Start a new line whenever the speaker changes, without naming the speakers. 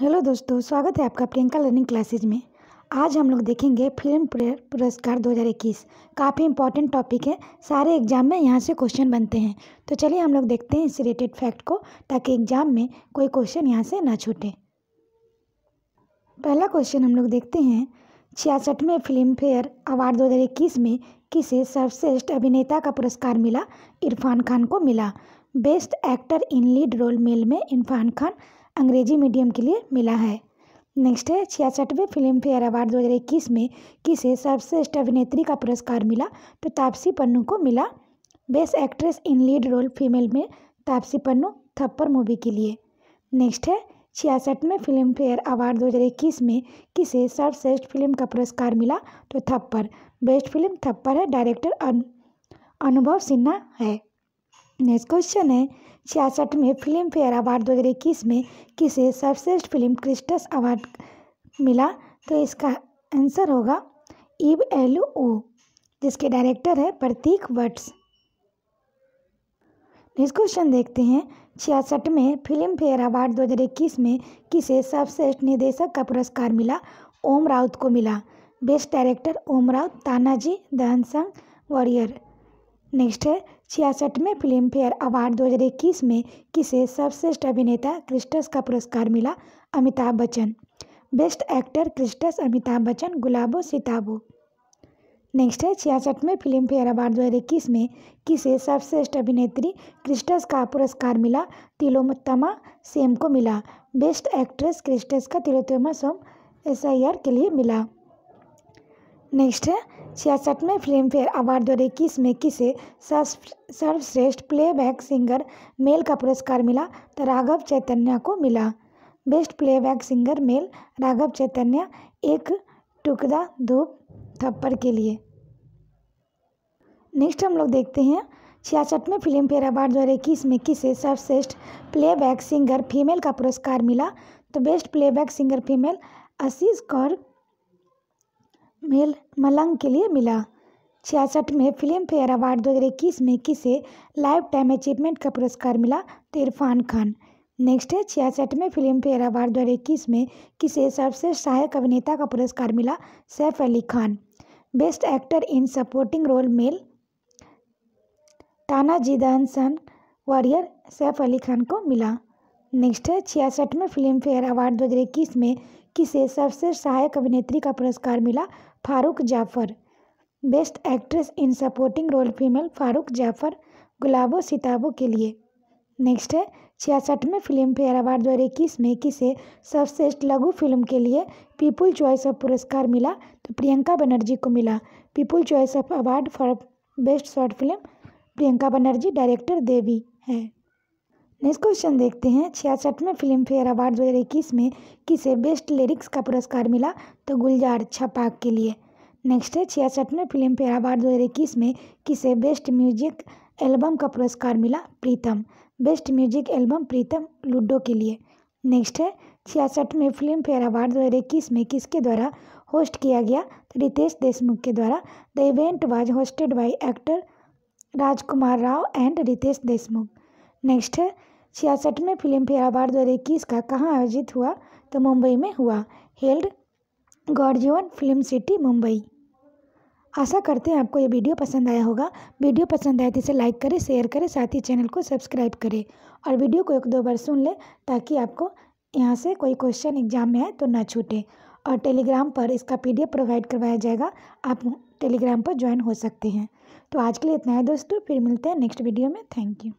hello दोस्तों स्वागत है आपका प्रियंका लर्निंग क्लासेज में आज हम लोग देखेंगे फिल्म पुरस्कार 2021 काफ़ी इंपॉर्टेंट टॉपिक है सारे एग्जाम में यहाँ से क्वेश्चन बनते हैं तो चलिए हम लोग देखते हैं इस रिलेटेड फैक्ट को ताकि एग्जाम में कोई क्वेश्चन यहाँ से ना छूटे पहला क्वेश्चन हम लोग देखते हैं छियासठवें फिल्म फेयर अवार्ड दो में किसे सर्वश्रेष्ठ अभिनेता का पुरस्कार मिला इरफान खान को मिला best actor in lead role male में इरफान खान अंग्रेजी मीडियम के लिए मिला है नेक्स्ट है छियासठवें फिल्म फेयर अवार्ड 2021 में किसे सर्वश्रेष्ठ अभिनेत्री का पुरस्कार मिला तो तापसी पन्नू को मिला best actress in lead role female में तापसी पन्नू थप्पर मूवी के लिए नेक्स्ट है छियासठवें फिल्म फेयर अवार्ड 2021 में किसे सर्वश्रेष्ठ फिल्म का पुरस्कार मिला तो थप्पर बेस्ट फिल्म थप्पर है डायरेक्टर अनुभव सिन्हा है नेक्स्ट क्वेश्चन है छियासठ में फिल्म फेयर अवार्ड दो हज़ार इक्कीस में किसे सर्वश्रेष्ठ फिल्म क्रिस्टस अवार्ड मिला तो इसका आंसर होगा ईव एल ओ जिसके डायरेक्टर है प्रतीक वट्स नेक्स्ट क्वेश्चन देखते हैं छियासठ में फिल्म फेयर अवार्ड दो में किसे सर्वश्रेष्ठ निदेशक का पुरस्कार मिला ओम राउत को मिला best director Om Raut Tanhaji the unsung warrior next है छियासठवें फेयर अवार्ड 2021 में किसे सर्वश्रेष्ठ अभिनेता क्रिस्टस का पुरस्कार मिला Amitabh Bachchan best actor critics Amitabh Bachchan Gulabo Sitabo next है छियासठवें फिल्मफेयर अवार्ड 2021 में किसे सर्वश्रेष्ठ अभिनेत्री क्रिस्टस का पुरस्कार मिला तिलोत्तमा सेम को मिला बेस्ट एक्ट्रेस क्रिस्टस का तिलोत्तमा सोम एस के लिए मिला नेक्स्ट है फिल्म फेयर अवार्ड दो हज़ार इक्कीस में किसे सर्वश्रेष्ठ प्लेबैक सिंगर मेल का पुरस्कार मिला तो राघव चैतन्य को मिला best playback singer male Raghav Chaitanya Ek Tukda धूप थप्पड़ के लिए नेक्स्ट हम लोग देखते हैं छियासठवें फिल्म फेयर अवार्ड दो हज़ार इक्कीस में किसे सर्वश्रेष्ठ प्लेबैक सिंगर फीमेल का पुरस्कार मिला तो best playback singer female Asees Kaur मेल मलंग के लिए मिला छियासठ में फिल्म फेयर अवार्ड दो में किसे लाइफ टाइम अचीवमेंट का पुरस्कार मिला तो इरफान खान नेक्स्ट है छियासठ में फिल्म फेयर अवार्ड दो में किसे सबसे सहायक अभिनेता का पुरस्कार मिला Saif Ali Khan best actor in supporting role male Tanhaji सन वॉरियर सैफ अली खान को मिला नेक्स्ट है छियासठवें फिल्म फेयर अवार्ड दो हज़ार इक्कीस में किसे सबसे सहायक अभिनेत्री का पुरस्कार मिला Farrukh Jaffar best actress in supporting role female Farrukh Jaffar Gulabo Sitabo के लिए नेक्स्ट है छियासठवें फिल्म फेयर अवार्ड दो हज़ार इक्कीस में किसे सर्वश्रेष्ठ लघु फिल्म के लिए पीपुल चॉइस ऑफ पुरस्कार मिला तो प्रियंका बनर्जी को मिला people choice of award for best short film Priyanka Banerjee director Devi है नेक्स्ट क्वेश्चन देखते हैं छियासठवें फिल्म फेयर अवार्ड दो हज़ार इक्कीस में किसे बेस्ट लिरिक्स का पुरस्कार मिला तो गुलजार छपाक के लिए नेक्स्ट है छियासठवें फिल्म फेयर अवार्ड दो हज़ार इक्कीस में किसे बेस्ट म्यूजिक एल्बम का पुरस्कार मिला Pritam best music album Pritam Ludo के लिए नेक्स्ट है छियासठवें फिल्म फेयर अवार्ड दो हज़ार इक्कीस में किसके द्वारा होस्ट किया गया तो रितेश देशमुख के द्वारा the event was hosted by actor Rajkummar Rao and Riteish Deshmukh next है छियासठवें फिल्म फेयर अवार्ड दो हज़ार इक्कीस का कहाँ आयोजित हुआ तो मुंबई में हुआ held Goregaon film city Mumbai आशा करते हैं आपको ये वीडियो पसंद आया होगा वीडियो पसंद आए तो इसे लाइक करें शेयर करें साथ ही चैनल को सब्सक्राइब करें और वीडियो को एक दो बार सुन लें ताकि आपको यहाँ से कोई क्वेश्चन एग्जाम में आए तो ना छूटे और टेलीग्राम पर इसका पी प्रोवाइड करवाया जाएगा आप टेलीग्राम पर ज्वाइन हो सकते हैं तो आज के लिए इतना है दोस्तों फिर मिलते हैं नेक्स्ट वीडियो में थैंक यू